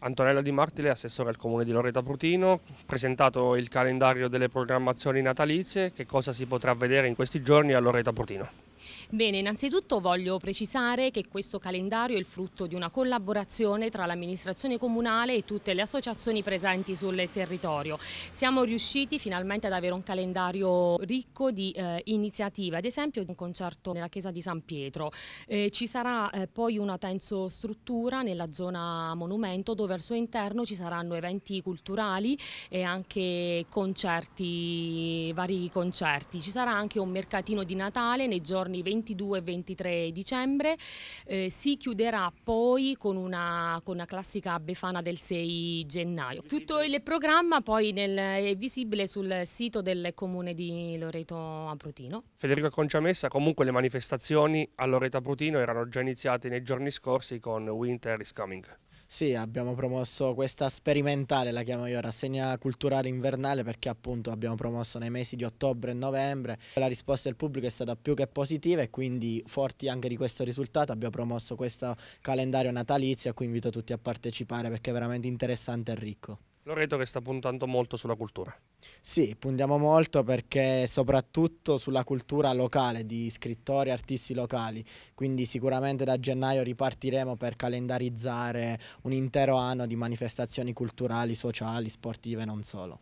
Antonella Di Martile, assessore al comune di Loreta Brutino, presentato il calendario delle programmazioni natalizie, che cosa si potrà vedere in questi giorni a Loreta Brutino? Bene, innanzitutto voglio precisare che questo calendario è il frutto di una collaborazione tra l'amministrazione comunale e tutte le associazioni presenti sul territorio. Siamo riusciti finalmente ad avere un calendario ricco di eh, iniziative, ad esempio un concerto nella chiesa di San Pietro. Eh, ci sarà eh, poi una tenso struttura nella zona monumento dove al suo interno ci saranno eventi culturali e anche concerti, vari concerti. Ci sarà anche un mercatino di Natale nei giorni 20 22-23 dicembre. Eh, si chiuderà poi con una, con una classica Befana del 6 gennaio. Tutto il programma poi nel, è visibile sul sito del comune di Loreto Abrutino. Federico Conciamessa, comunque le manifestazioni a Loreto Abrutino erano già iniziate nei giorni scorsi con Winter is Coming. Sì, abbiamo promosso questa sperimentale, la chiamo io, rassegna culturale invernale perché appunto abbiamo promosso nei mesi di ottobre e novembre. La risposta del pubblico è stata più che positiva e quindi forti anche di questo risultato abbiamo promosso questo calendario natalizio a cui invito tutti a partecipare perché è veramente interessante e ricco. Loreto che sta puntando molto sulla cultura. Sì, puntiamo molto perché soprattutto sulla cultura locale di scrittori e artisti locali, quindi sicuramente da gennaio ripartiremo per calendarizzare un intero anno di manifestazioni culturali, sociali, sportive e non solo.